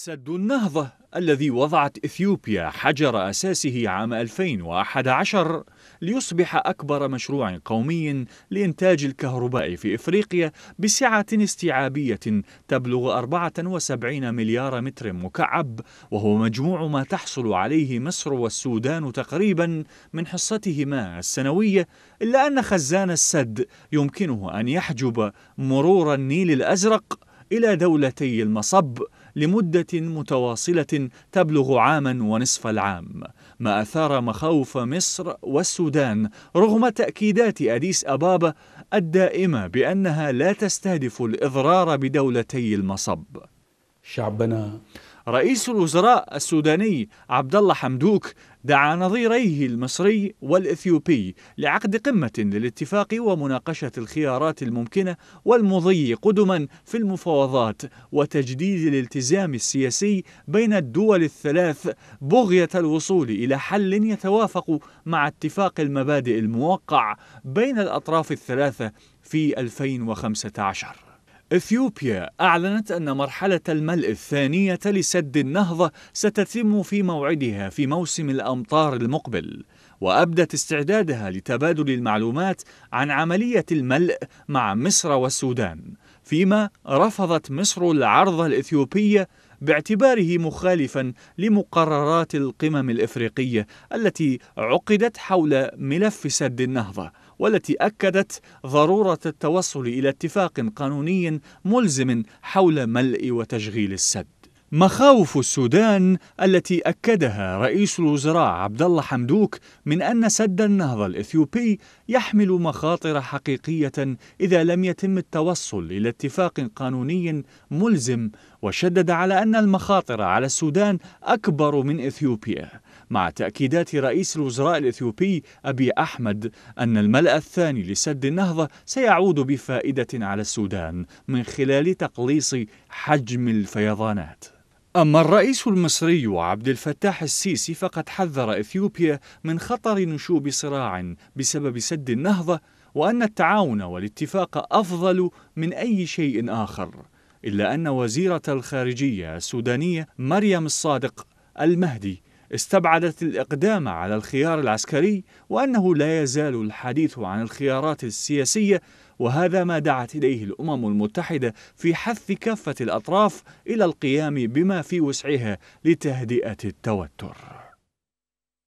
سد النهضة الذي وضعت إثيوبيا حجر أساسه عام 2011 ليصبح أكبر مشروع قومي لإنتاج الكهرباء في إفريقيا بسعة استيعابية تبلغ 74 مليار متر مكعب وهو مجموع ما تحصل عليه مصر والسودان تقريبا من حصتهما السنوية إلا أن خزان السد يمكنه أن يحجب مرور النيل الأزرق إلى دولتي المصب لمدة متواصلة تبلغ عاما ونصف العام ما أثار مخاوف مصر والسودان رغم تأكيدات أديس أبابا الدائمة بأنها لا تستهدف الإضرار بدولتي المصب شعبنا رئيس الوزراء السوداني عبد الله حمدوك دعا نظيريه المصري والإثيوبي لعقد قمة للاتفاق ومناقشة الخيارات الممكنة والمضي قدما في المفاوضات وتجديد الالتزام السياسي بين الدول الثلاث بغية الوصول إلى حل يتوافق مع اتفاق المبادئ الموقع بين الأطراف الثلاثة في 2015 إثيوبيا أعلنت أن مرحلة الملء الثانية لسد النهضة ستتم في موعدها في موسم الأمطار المقبل، وأبدت استعدادها لتبادل المعلومات عن عملية الملء مع مصر والسودان، فيما رفضت مصر العرض الإثيوبي باعتباره مخالفا لمقررات القمم الإفريقية التي عقدت حول ملف سد النهضة والتي أكدت ضرورة التوصل إلى اتفاق قانوني ملزم حول ملء وتشغيل السد. مخاوف السودان التي أكدها رئيس الوزراء عبد الله حمدوك من أن سد النهضة الإثيوبي يحمل مخاطر حقيقية إذا لم يتم التوصل إلى اتفاق قانوني ملزم وشدد على أن المخاطر على السودان أكبر من إثيوبيا مع تأكيدات رئيس الوزراء الإثيوبي أبي أحمد أن الملأ الثاني لسد النهضة سيعود بفائدة على السودان من خلال تقليص حجم الفيضانات أما الرئيس المصري عبد الفتاح السيسي فقد حذر إثيوبيا من خطر نشوب صراع بسبب سد النهضة وأن التعاون والاتفاق أفضل من أي شيء آخر إلا أن وزيرة الخارجية السودانية مريم الصادق المهدي استبعدت الإقدام على الخيار العسكري وأنه لا يزال الحديث عن الخيارات السياسية وهذا ما دعت إليه الأمم المتحدة في حث كافة الأطراف إلى القيام بما في وسعها لتهدئة التوتر